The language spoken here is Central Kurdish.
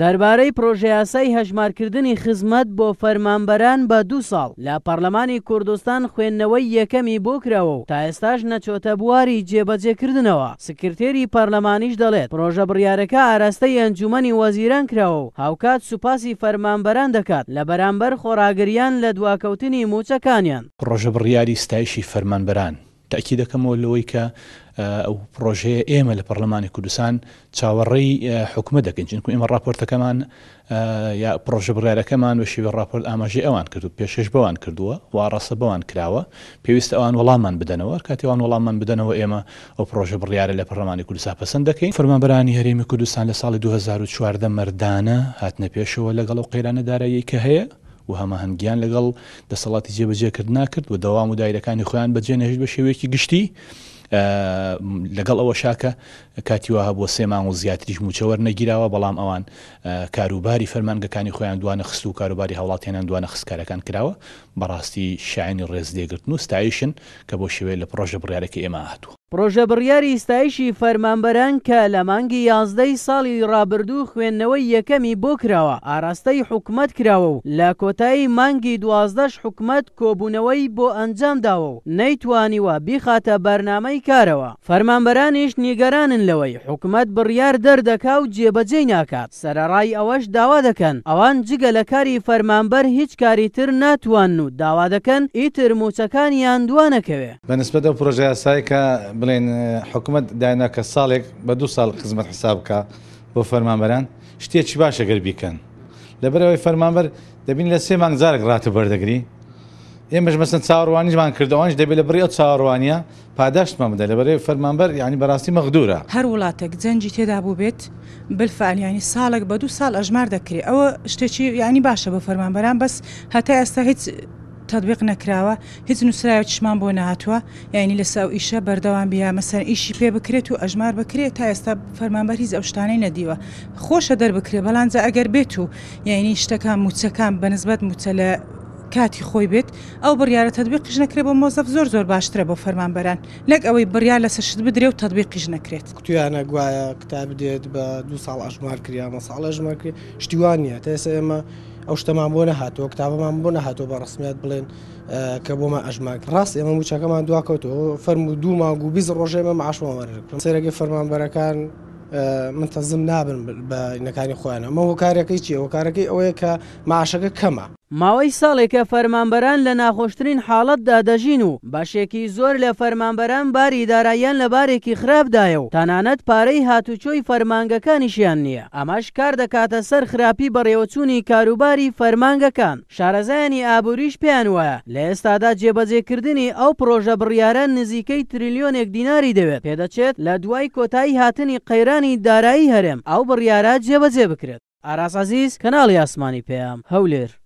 دەربارەی پرۆژەیاسای هەژمارکردنی خزمەت بۆ فەرمانبەران بە دو ساڵ لە پەرلەمانی کوردستان خوێندنەوەی یەکەمی بۆ کراوە و تا ئێستاش نەچۆتە بواری جێبەجێکردنەوە سکرتێری پەرلەمانیش دەڵێت پرۆژە بڕیارەکە ئاراستەی ئەنجومی وەزیران کراوە و هاوکات سوپاسی فەرمانبەران دەکات لە بەرامبەر خۆراگریان لە دواکەوتنی موچەکانیان پرۆژە بڕیاری ستایشی فەرمانبەران تاکی دەکەمەوە لەوەی کە ئەو پرۆژەیە ئێمە لە پەرلەمانی کوردستان چاوەڕێی حکومە دەکەن چونکو ئێمە راپۆرتەکەمان یا پرۆژە بڕارەکەمان بە شیوە راپۆرت ئاماژی ئەوان کردو پێشش بەوان کردووە واڕاستە بەوان کراوە پێویست ئەوان وەڵامان بدەنەوە کاتیوان وەڵامان بدەنەوە ئێمە ئەو پرۆژە بڕیاە لە پەرلمانی کوردستان پسند دەکەین فەرمانبرانی هەرێمی کوردستان لە ساڵی 2014 مردانە هاتنە پێشەوە لەگەڵ و قەیرانە دارایی کە هەیە و هەماهنگیان لەگەڵ دەسەڵاتی جێبەجێکرد ناکرد و دەوام و دایرەکانی خۆیان بەجێ نەهێش بە شێوەیەکی گشتی لەگەڵ ئەوە شاکە کاتیوە هەبووە سێمان و زیاتریش موچەوە نەگیراوە بەڵام ئەوان کاروباری فەرمانگەکانی خۆیان دوانە خست و کاروباری هەوڵاتێنان دوانە خستکارەکان کراوە بەڕاستی شاعنی ڕێزدێگرتن و ستایشن کە بۆ شێوەیە لە پرۆژە بڕارێکی ئێمە هاتووە پرۆژە بڕیاری ئیستایشی فەرمانبەران کە لە مانگی یازدەی ساڵی ڕابردوو خوێندنەوەی یەکەمی بۆ کراوە ئاراستەی حکومت کراوە و لە کۆتایی مانگی دوازدەش حکومت کۆبوونەوەی بۆ ئەنجام داوە و نەیتوانیوە بیخاتە بەرنامەی کارەوە فەرمانبەرانیش نیگەرانن لەوەی حکومت بڕیار دەردەکا و جێبەجێ ناکات سەرڕای ئەوەش داوا دەکەن ئەوان جگە لە کاری فەرمانبەر هیچ کاری تر ناتوان و داوا دەکەن ئیتر موچەکانیان دوانەکەوێ بەنسبەتە پرۆژە یاسایکە بڵێن حکوومەت دانا کە ساڵێک بە دو ساڵ خزمەت حساب بکە بۆ فەرمانبەران شتێکی باشە گەر بیکەن لەبەرەوەی فەرمانبەر دەبین لە سێ مانگزارێک ڕاتە بەردەگری ئێمەش مەسن چاوەڕوانیشمان کردەوەش دەبێت لە بڕێ چاوەڕوانیە پاداشتمان بدە لە بەرێ فەرمانبەر ینی بەڕاستی مەغدورە هەر وڵاتێک جەنجی تێدا بوو بێت بلفعلیانی ساڵێک بە دو ساڵ ئەژمار دەکرێت ئەوە شتێکی ینی باشە بە فەرمانبەران بەس هەتا ئێستا هیچ تەبیق نەکراوە هیچ نووسراوی چشمان بۆ نهاتوە یعنی لە ساو ئیشە بەردەوام بیا مەسەر ئیشی پێ بکرێت و ئەژمار بکرێت تا ئێستا فەرمانبەر هیچ ئەو شتانەی نەدیوە خۆشە دەربکرێ بەڵانجە ئەگەر بێت و یعنی شتەکان موچەکان بەنسبەت موچە لە کاتی خۆی بێت ئەو بڕیاە تەدبیقیش نەکرێت بۆ مۆزەف زۆر زۆر باشترە بۆ فەرمانبەران لەک ئەوەی بڕیا لە سەشت بدرێ و تەدبیقیش نەکرێت کوتویانە گوایە کتاب بدێت بە دو ساڵ ئەژمار کریامە ساڵە ژمار کرد شتیوانە تێسە ئێمە ئەو شتەمان بۆ نەهاتۆ کتابەمان بۆ نەهاتۆ بە ڕسمیات بڵێن کە بۆمە ئەژماک ڕاست ئێمە موچەکەمان دواکەوتەوە فەرمو دوو ماگو بیز ڕۆژێمە عشمەوەرم سێرەگە فەرمانبەرەکان منتەزم نابن بە نەکانی خۆیانە ئەمە هۆکارەکەی چیە هۆکارەکەی ئەوەیە کە معشەکە کەمە ماوەی ساڵێکە فەرمانبەران لە ناخۆشترین حاڵەتدا دەژین و باشێکی زۆر لە فەرمانبەران باری داراییان لە بارێکی خراپدایە و تەنانەت پارەی هاتوچۆی فەرمانگەکانیشیان نییە ئەمەش کار دەکاتە سەر خراپی بەڕێوەچوونی کاروباری فەرمانگەکان شارەزایانی ئابوووریش پێیان وایە لە ئێستادا جێبەجێکردنی ئەو پرۆژە بڕیارە نزیکەی تریلیۆنێک دیناری دەوێت پێدەچێت لە دوای کۆتایی هاتنی قەیرانی دارایی هەرێم ئەو بڕیارە جێبەجێ بکرێت ئاراسازیز کەناڵی ئاسمانی پێم هەولێر